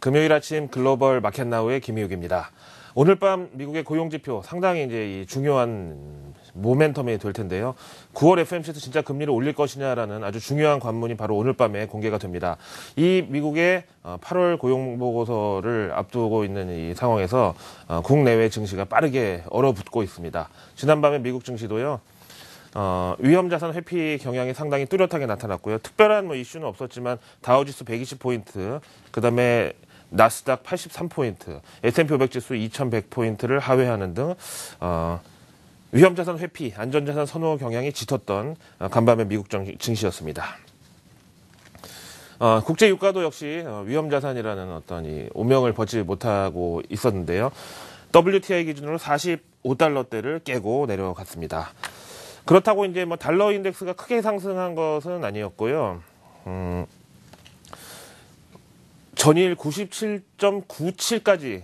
금요일 아침 글로벌 마켓나우의 김희욱입니다. 오늘 밤 미국의 고용지표 상당히 이제 중요한 모멘텀이 될 텐데요. 9월 FMC에서 진짜 금리를 올릴 것이냐라는 아주 중요한 관문이 바로 오늘 밤에 공개가 됩니다. 이 미국의 8월 어, 고용보고서를 앞두고 있는 이 상황에서 어, 국내외 증시가 빠르게 얼어붙고 있습니다. 지난밤에 미국 증시도요. 어, 위험자산 회피 경향이 상당히 뚜렷하게 나타났고요. 특별한 뭐 이슈는 없었지만 다우지수 120포인트, 그 다음에 나스닥 83포인트, S&P 500 지수 2100포인트를 하회하는 등 어, 위험자산 회피, 안전자산 선호 경향이 짙었던 어, 간밤의 미국 증시였습니다. 어, 국제 유가도 역시 어, 위험자산이라는 어떤 이 오명을 벗지 못하고 있었는데요. WTI 기준으로 45달러대를 깨고 내려갔습니다. 그렇다고 이제 뭐 달러 인덱스가 크게 상승한 것은 아니었고요. 음, 전일 97.97까지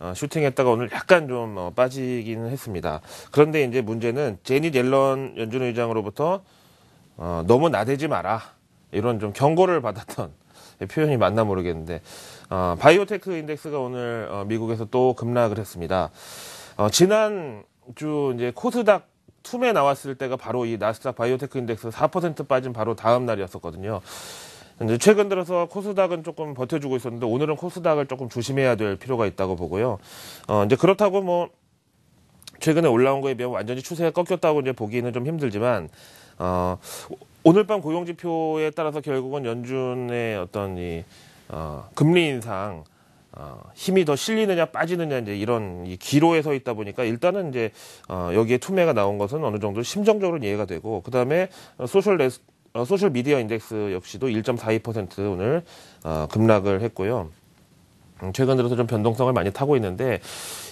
어, 슈팅했다가 오늘 약간 좀 어, 빠지기는 했습니다. 그런데 이제 문제는 제니 옐런 연준 의장으로부터 어, 너무 나대지 마라 이런 좀 경고를 받았던 표현이 맞나 모르겠는데 바이오테크 인덱스가 오늘 미국에서 또 급락을 했습니다. 지난 주 이제 코스닥 투에 나왔을 때가 바로 이 나스닥 바이오테크 인덱스 4% 빠진 바로 다음 날이었었거든요. 최근 들어서 코스닥은 조금 버텨주고 있었는데 오늘은 코스닥을 조금 조심해야 될 필요가 있다고 보고요. 어, 이제 그렇다고 뭐 최근에 올라온 거에 비하면 완전히 추세가 꺾였다고 이제 보기는 좀 힘들지만 어, 오늘 밤 고용 지표에 따라서 결국은 연준의 어떤 이 어, 금리 인상 어, 힘이 더 실리느냐 빠지느냐 이제 이런 이 기로에 서 있다 보니까 일단은 이제 어, 여기에 투매가 나온 것은 어느 정도 심정적으로 이해가 되고 그 다음에 소셜 레스, 어, 소셜 미디어 인덱스 역시도 1.42% 오늘 어, 급락을 했고요. 음, 최근 들어서 좀 변동성을 많이 타고 있는데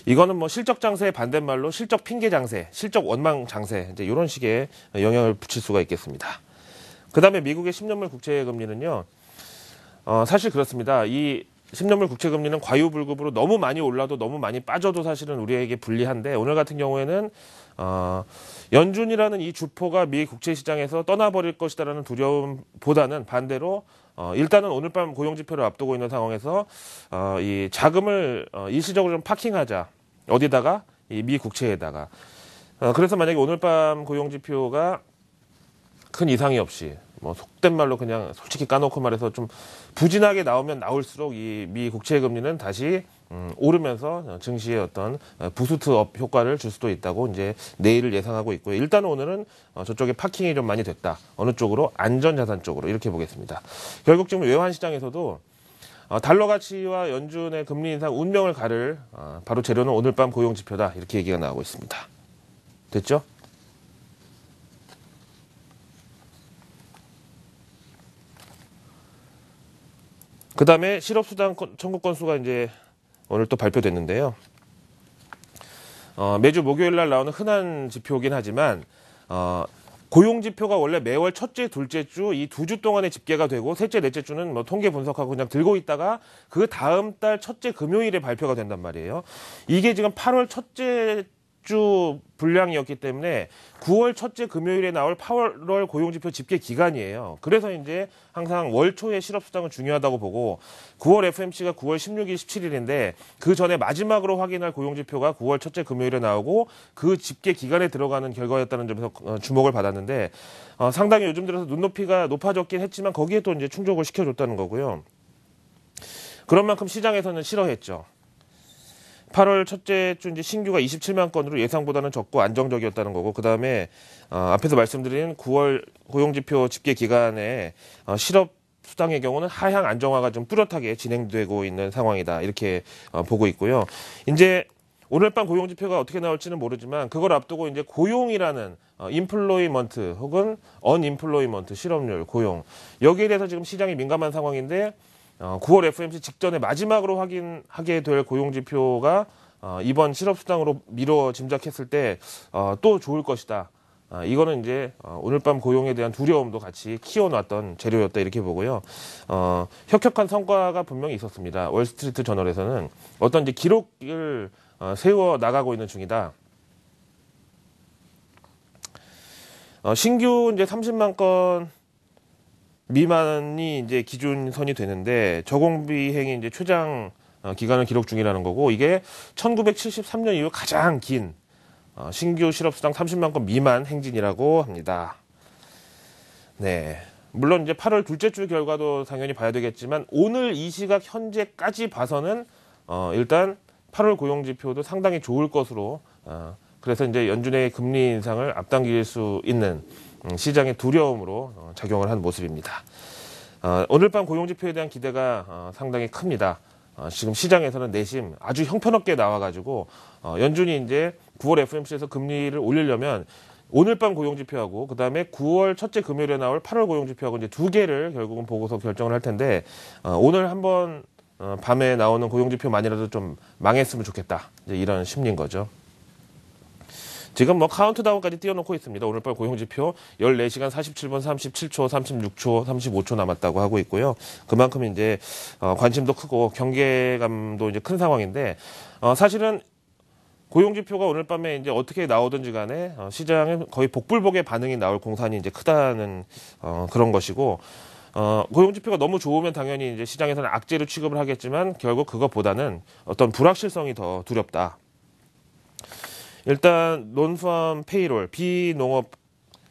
이거는 뭐 실적 장세의 반대말로 실적 핑계 장세, 실적 원망 장세 이제 이런 식의 영향을 붙일 수가 있겠습니다. 그다음에 미국의 10년물 국채 금리는요. 어, 사실 그렇습니다. 이 10년물 국채금리는 과유불급으로 너무 많이 올라도 너무 많이 빠져도 사실은 우리에게 불리한데 오늘 같은 경우에는 어, 연준이라는 이 주포가 미 국채 시장에서 떠나버릴 것이다라는 두려움보다는 반대로 어, 일단은 오늘 밤 고용 지표를 앞두고 있는 상황에서 어, 이 자금을 어, 일시적으로 좀 파킹하자 어디다가 이 미 국채에다가 어, 그래서 만약에 오늘 밤 고용 지표가 큰 이상이 없이 뭐 속된 말로 그냥 솔직히 까놓고 말해서 좀 부진하게 나오면 나올수록 이 미 국채 금리는 다시 음, 오르면서 증시의 어떤 부스트업 효과를 줄 수도 있다고 이제 내일을 예상하고 있고요. 일단 오늘은 어, 저쪽에 파킹이 좀 많이 됐다. 어느 쪽으로 안전자산 쪽으로 이렇게 보겠습니다. 결국 지금 외환시장에서도 어, 달러 가치와 연준의 금리 인상 운명을 가를 어, 바로 재료는 오늘 밤 고용 지표다 이렇게 얘기가 나오고 있습니다. 됐죠? 그 다음에 실업수당 청구 건수가 이제 오늘 또 발표됐는데요. 어, 매주 목요일 날 나오는 흔한 지표긴 이 하지만 어, 고용 지표가 원래 매월 첫째, 둘째 주 이 두 주 동안에 집계가 되고 셋째, 넷째 주는 뭐 통계 분석하고 그냥 들고 있다가 그 다음 달 첫째 금요일에 발표가 된단 말이에요. 이게 지금 8월 첫째 주 분량이었기 때문에 9월 첫째 금요일에 나올 8월 고용지표 집계 기간이에요. 그래서 이제 항상 월 초에 실업수당은 중요하다고 보고 9월 FMC가 9월 16일, 17일인데 그 전에 마지막으로 확인할 고용지표가 9월 첫째 금요일에 나오고 그 집계 기간에 들어가는 결과였다는 점에서 어, 주목을 받았는데 어, 상당히 요즘 들어서 눈높이가 높아졌긴 했지만 거기에 또 이제 충족을 시켜줬다는 거고요. 그런 만큼 시장에서는 싫어했죠. 8월 첫째 주 이제 신규가 27만 건으로 예상보다는 적고 안정적이었다는 거고 그 다음에 어, 앞에서 말씀드린 9월 고용지표 집계 기간에 어, 실업 수당의 경우는 하향 안정화가 좀 뚜렷하게 진행되고 있는 상황이다 이렇게 어, 보고 있고요. 이제 오늘 밤 고용 지표가 어떻게 나올지는 모르지만 그걸 앞두고 이제 고용이라는 어, 인플로이먼트 혹은 언인플로이먼트 실업률 고용 여기에 대해서 지금 시장이 민감한 상황인데 어, 9월 FMC 직전에 마지막으로 확인하게 될 고용지표가 어, 이번 실업수당으로 미뤄 짐작했을 때또 어, 좋을 것이다. 아, 이거는 이제 어, 오늘 밤 고용에 대한 두려움도 같이 키워놨던 재료였다 이렇게 보고요. 어, 혁혁한 성과가 분명히 있었습니다. 월스트리트 저널에서는 어떤 이제 기록을 어, 세워 나가고 있는 중이다. 어, 신규 이제 30만 건 미만이 이제 기준선이 되는데 저공비행이 이제 최장 어, 기간을 기록 중이라는 거고 이게 1973년 이후 가장 긴 어, 신규 실업수당 30만 건 미만 행진이라고 합니다. 네. 물론 이제 8월 둘째 주 결과도 당연히 봐야 되겠지만 오늘 이 시각 현재까지 봐서는 어 일단 8월 고용 지표도 상당히 좋을 것으로 어 그래서 이제 연준의 금리 인상을 앞당길 수 있는 음, 시장의 두려움으로 어, 작용을 한 모습입니다. 어, 오늘 밤 고용지표에 대한 기대가 어, 상당히 큽니다. 지금 시장에서는 내심 아주 형편없게 나와가지고 연준이 이제 9월 FMC에서 금리를 올리려면 오늘 밤 고용지표하고 그 다음에 9월 첫째 금요일에 나올 8월 고용지표하고 이제 두 개를 결국은 보고서 결정을 할 텐데 오늘 한번 밤에 나오는 고용지표만이라도 좀 망했으면 좋겠다 이런 심리인 거죠. 지금 뭐 카운트다운까지 띄워놓고 있습니다. 오늘 밤 고용지표 14시간 47분 37초, 36초, 35초 남았다고 하고 있고요. 그만큼 이제 어, 관심도 크고 경계감도 이제 큰 상황인데 어, 사실은 고용지표가 오늘 밤에 이제 어떻게 나오든지 간에 어, 시장에 거의 복불복의 반응이 나올 공산이 이제 크다는 어, 그런 것이고 어, 고용지표가 너무 좋으면 당연히 이제 시장에서는 악재로 취급을 하겠지만 결국 그것보다는 어떤 불확실성이 더 두렵다. 일단 논팜 페이롤 비농업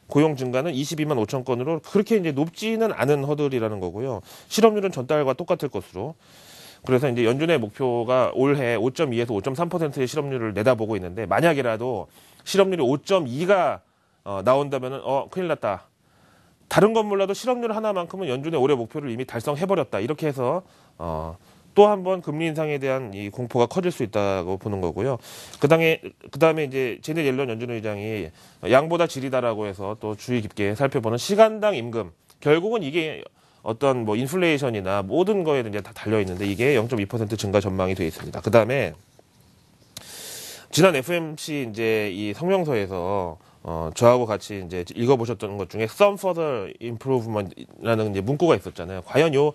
고용 증가는 22만 5천 건으로 그렇게 이제 높지는 않은 허들이라는 거고요. 실업률은 전달과 똑같을 것으로. 그래서 이제 연준의 목표가 올해 5.2에서 5.3%의 실업률을 내다보고 있는데 만약이라도 실업률이 5.2가 어, 나온다면은 어 큰일 났다. 다른 건 몰라도 실업률 하나만큼은 연준의 올해 목표를 이미 달성해버렸다. 이렇게 해서 어 또한번 금리 인상에 대한 이 공포가 커질 수 있다고 보는 거고요. 그다음에 그 그다음에 이제 제네 옐런 연준 의장이 양보다 질이다라고 해서 또 주의 깊게 살펴보는 시간당 임금 결국은 이게 어떤 뭐 인플레이션이나 모든 거에 이제 다 달려 있는데 이게 0.2% 증가 전망이 되어 있습니다. 그다음에 지난 FMC 이제 이 성명서에서 어 저하고 같이 이제 읽어보셨던 것 중에 some further improvement라는 이제 문구가 있었잖아요. 과연 요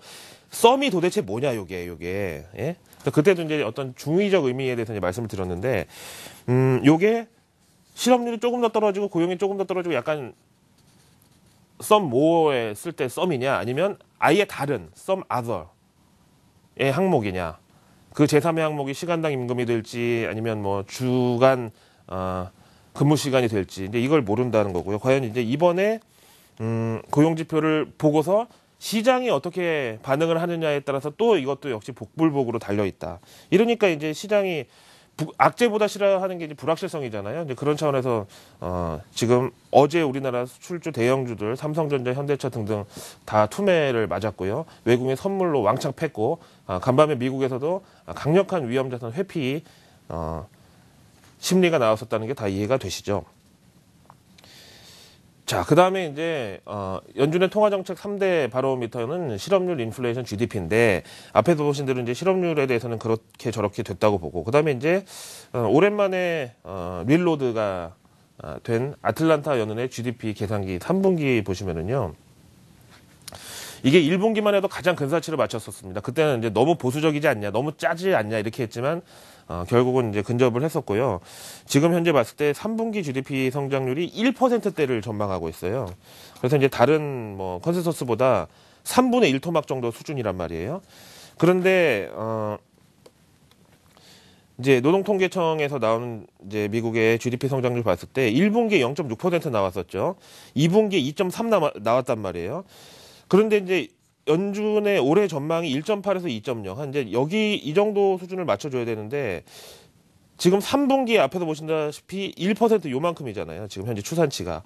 썸이 도대체 뭐냐 요게 요게 예? 그때도 이제 어떤 중의적 의미에 대해서 이제 말씀을 드렸는데 음 요게 실업률이 조금 더 떨어지고 고용이 조금 더 떨어지고 약간 썸 모어에 쓸 때 썸이냐 아니면 아예 다른 썸 아더의 항목이냐 그 제3의 항목이 시간당 임금이 될지 아니면 뭐 주간 어, 근무 시간이 될지 이제 이걸 모른다는 거고요. 과연 이제 이번에 음, 고용 지표를 보고서 시장이 어떻게 반응을 하느냐에 따라서 또 이것도 역시 복불복으로 달려 있다. 이러니까 이제 시장이 악재보다 싫어하는 게 이제 불확실성이잖아요. 이제 그런 차원에서 어, 지금 어제 우리나라 수출주 대형주들 삼성전자, 현대차 등등 다 투매를 맞았고요. 외국인 선물로 왕창 팼고 아, 간밤에 미국에서도 강력한 위험자산 회피 어, 심리가 나왔었다는 게 다 이해가 되시죠. 자, 그 다음에 이제, 어, 연준의 통화정책 3대 바로미터는 실업률, 인플레이션, GDP인데, 앞에서 보신 대로 이제 실업률에 대해서는 그렇게 저렇게 됐다고 보고, 그 다음에 이제, 어, 오랜만에, 어, 릴로드가 어, 된 아틀란타 연은의 GDP 계산기 3분기 보시면은요, 이게 1분기만 해도 가장 근사치를 맞췄었습니다. 그때는 이제 너무 보수적이지 않냐, 너무 짜지 않냐, 이렇게 했지만, 어, 결국은 이제 근접을 했었고요. 지금 현재 봤을 때 3분기 GDP 성장률이 1%대를 전망하고 있어요. 그래서 이제 다른 뭐 컨센서스보다 3분의 1 토막 정도 수준이란 말이에요. 그런데 어 이제 노동통계청에서 나온 이제 미국의 GDP 성장률 봤을 때 1분기에 0.6% 나왔었죠. 2분기에 2.3 나왔단 말이에요. 그런데 이제 연준의 올해 전망이 1.8에서 2.0한 이제 여기 이 정도 수준을 맞춰줘야 되는데 지금 3분기 앞에서 보신다시피 1% 요만큼이잖아요. 지금 현재 추산치가.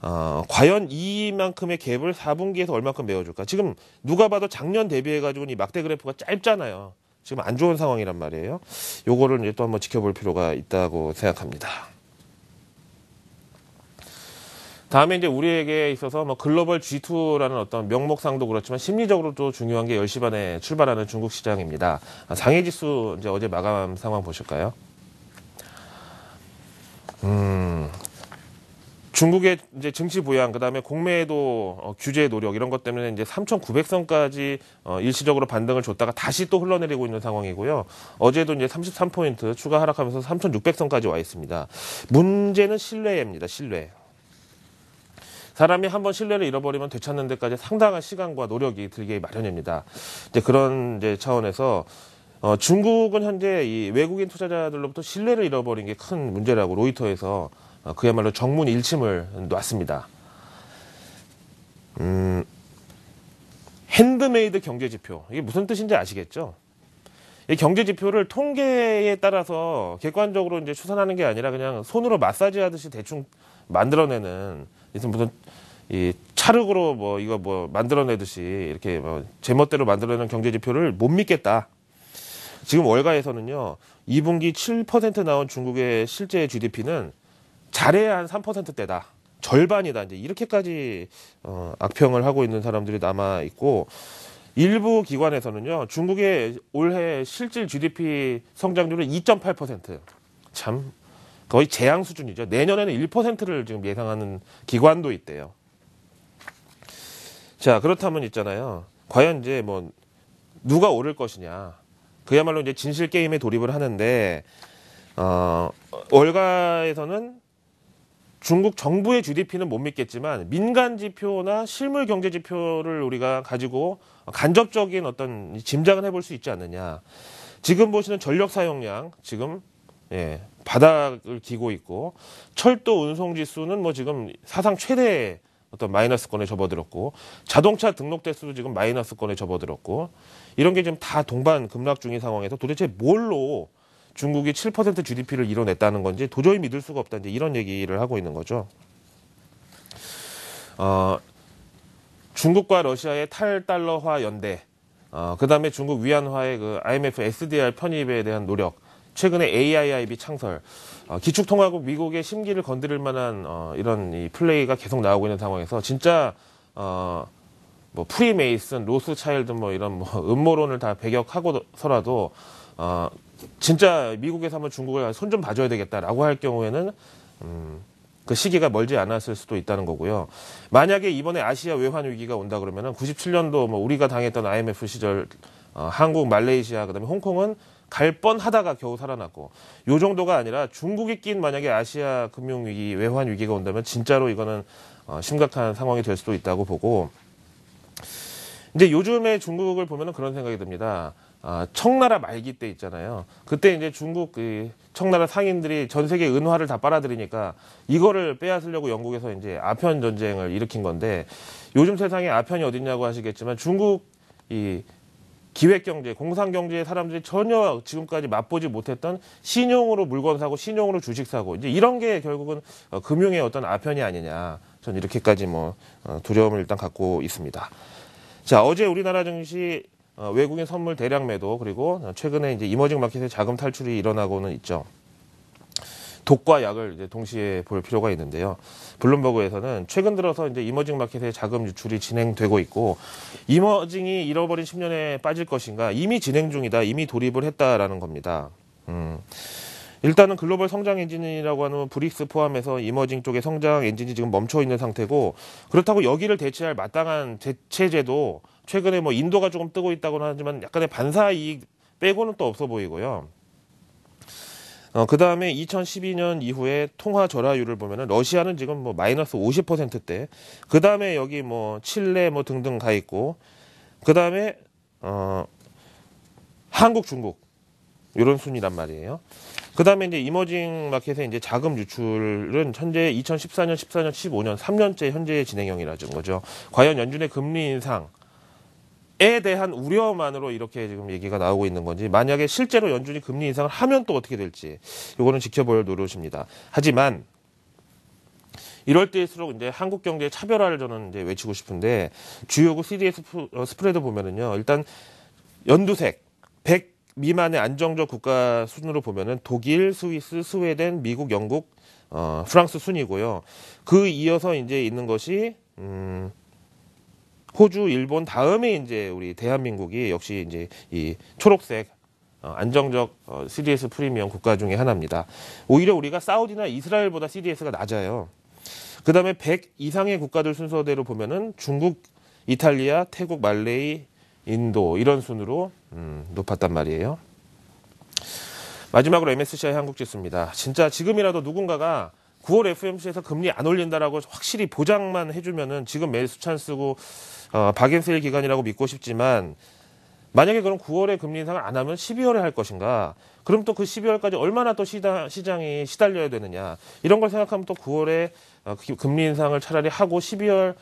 어, 과연 이만큼의 갭을 4분기에서 얼마큼 메워줄까? 지금 누가 봐도 작년 대비해가지고 이 막대 그래프가 짧잖아요. 지금 안 좋은 상황이란 말이에요. 요거를 이제 또 한번 지켜볼 필요가 있다고 생각합니다. 다음에 이제 우리에게 있어서 뭐 글로벌 G2라는 어떤 명목상도 그렇지만 심리적으로도 중요한 게 10시 반에 출발하는 중국 시장입니다. 아, 상해 지수 이제 어제 마감 상황 보실까요? 음. 중국의 이제 증시 부양, 그다음에 공매도 어, 규제 노력 이런 것 때문에 이제 3,900선까지 어, 일시적으로 반등을 줬다가 다시 또 흘러내리고 있는 상황이고요. 어제도 이제 33포인트 추가 하락하면서 3,600선까지 와 있습니다. 문제는 신뢰입니다. 신뢰. 사람이 한번 신뢰를 잃어버리면 되찾는 데까지 상당한 시간과 노력이 들기 마련입니다. 이제 그런 이제 차원에서 어, 중국은 현재 이 외국인 투자자들로부터 신뢰를 잃어버린 게 큰 문제라고 로이터에서 어, 그야말로 정문 일침을 놨습니다. 음, 핸드메이드 경제 지표. 이게 무슨 뜻인지 아시겠죠? 이 경제 지표를 통계에 따라서 객관적으로 이제 추산하는 게 아니라 그냥 손으로 마사지 하듯이 대충 만들어내는 이슨 무슨 이 차력으로 뭐 이거 뭐 만들어내듯이 이렇게 뭐 제멋대로 만들어낸 경제 지표를 못 믿겠다. 지금 월가에서는요, 2분기 7% 나온 중국의 실제 GDP는 잘해야 한 3%대다. 절반이다. 이제 이렇게까지 어, 악평을 하고 있는 사람들이 남아 있고 일부 기관에서는요, 중국의 올해 실질 GDP 성장률은 2.8%. 참 거의 재앙 수준이죠. 내년에는 1%를 지금 예상하는 기관도 있대요. 자, 그렇다면 있잖아요. 과연 이제 뭐 누가 오를 것이냐. 그야말로 이제 진실 게임에 돌입을 하는데 어, 월가에서는 중국 정부의 GDP는 못 믿겠지만 민간 지표나 실물 경제 지표를 우리가 가지고 간접적인 어떤 짐작은 해볼 수 있지 않느냐. 지금 보시는 전력 사용량 지금 예, 바닥을 기고 있고 철도 운송 지수는 뭐 지금 사상 최대 어떤 마이너스권에 접어들었고 자동차 등록 대수도 지금 마이너스권에 접어들었고 이런 게 지금 다 동반 급락 중인 상황에서 도대체 뭘로 중국이 7% GDP를 이뤄냈다는 건지 도저히 믿을 수가 없다 이제 이런 얘기를 하고 있는 거죠. 어, 중국과 러시아의 탈달러화 연대, 어, 그 다음에 중국 위안화의 그 IMF SDR 편입에 대한 노력 최근에 AIIB 창설, 어, 기축통화국 미국의 심기를 건드릴 만한 어, 이런 이 플레이가 계속 나오고 있는 상황에서 진짜 어, 뭐 프리메이슨, 로스차일드 뭐 이런 뭐 음모론을 다 배격하고서라도 어, 진짜 미국에서 한번 중국을 손 좀 봐줘야 되겠다라고 할 경우에는 음, 그 시기가 멀지 않았을 수도 있다는 거고요. 만약에 이번에 아시아 외환 위기가 온다 그러면은 97년도 뭐 우리가 당했던 IMF 시절 어, 한국, 말레이시아, 그다음에 홍콩은 갈 뻔하다가 겨우 살아났고 요 정도가 아니라 중국이 낀 만약에 아시아 금융 위기 외환 위기가 온다면 진짜로 이거는 어, 심각한 상황이 될 수도 있다고 보고 이제 요즘에 중국을 보면은 그런 생각이 듭니다. 아, 청나라 말기 때 있잖아요. 그때 이제 중국 그 청나라 상인들이 전 세계 은화를 다 빨아들이니까 이거를 빼앗으려고 영국에서 이제 아편 전쟁을 일으킨 건데 요즘 세상에 아편이 어딨냐고 하시겠지만 중국 이 기획 경제, 공상 경제의 사람들이 전혀 지금까지 맛보지 못했던 신용으로 물건 사고 신용으로 주식 사고 이제 이런 게 결국은 어, 금융의 어떤 아편이 아니냐. 전 이렇게까지 뭐 어, 두려움을 일단 갖고 있습니다. 자, 어제 우리나라 증시 어, 외국인 선물 대량 매도 그리고 최근에 이제 이머징 마켓의 자금 탈출이 일어나고는 있죠. 독과 약을 이제 동시에 볼 필요가 있는데요. 블룸버그에서는 최근 들어서 이제 이머징 마켓의 자금 유출이 진행되고 있고 이머징이 잃어버린 10년에 빠질 것인가 이미 진행 중이다 이미 돌입을 했다라는 겁니다. 음. 일단은 글로벌 성장 엔진이라고 하는 브릭스 포함해서 이머징 쪽의 성장 엔진이 지금 멈춰 있는 상태고 그렇다고 여기를 대체할 마땅한 대체제도 최근에 뭐 인도가 조금 뜨고 있다고는 하지만 약간의 반사 이익 빼고는 또 없어 보이고요. 어, 그 다음에 2012년 이후에 통화 절하율을 보면은 러시아는 지금 뭐 마이너스 50%대. 그 다음에 여기 뭐 칠레 뭐 등등 가 있고. 그 다음에, 어, 한국, 중국. 요런 순이란 말이에요. 그 다음에 이제 이머징 마켓의 이제 자금 유출은 현재 2014년, 14년, 15년, 3년째 현재의 진행형이라준 거죠. 과연 연준의 금리 인상, 에 대한 우려만으로 이렇게 지금 얘기가 나오고 있는 건지 만약에 실제로 연준이 금리 인상을 하면 또 어떻게 될지 이거는 지켜볼 노릇입니다. 하지만 이럴 때일수록 이제 한국 경제의 차별화를 저는 이제 외치고 싶은데 주요국 그 CDS 어, 스프레드 보면은요 일단 연두색 100 미만의 안정적 국가 순으로 보면은 독일, 스위스, 스웨덴, 미국, 영국, 어, 프랑스 순이고요. 그 이어서 이제 있는 것이 음. 호주, 일본 다음에 이제 우리 대한민국이 역시 이제 이 초록색 어, 안정적 어, CDS 프리미엄 국가 중에 하나입니다. 오히려 우리가 사우디나 이스라엘보다 CDS가 낮아요. 그 다음에 100 이상의 국가들 순서대로 보면은 중국, 이탈리아, 태국, 말레이, 인도 이런 순으로 음, 높았단 말이에요. 마지막으로 MSCI 한국지수입니다. 진짜 지금이라도 누군가가 9월 FMC에서 금리 안 올린다라고 확실히 보장만 해주면은 지금 매수 찬스고 어, 박앤세일 기간이라고 믿고 싶지만 만약에 그럼 9월에 금리 인상을 안 하면 12월에 할 것인가? 그럼 또 그 12월까지 얼마나 또 시다, 시장이 시달려야 되느냐? 이런 걸 생각하면 또 9월에 어, 그 금리 인상을 차라리 하고 12월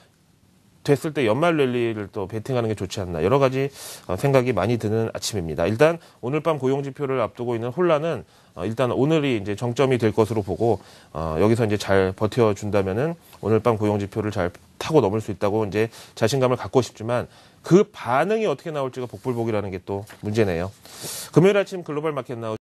됐을 때 연말 랠리를 또 베팅하는 게 좋지 않나 여러 가지 어, 생각이 많이 드는 아침입니다. 일단 오늘 밤 고용 지표를 앞두고 있는 혼란은 어, 일단 오늘이 이제 정점이 될 것으로 보고 어, 여기서 이제 잘 버텨준다면은 오늘 밤 고용 지표를 잘 타고 넘을 수 있다고 이제 자신감을 갖고 싶지만 그 반응이 어떻게 나올지가 복불복이라는 게 또 문제네요. 금요일 아침 글로벌 마켓 나오.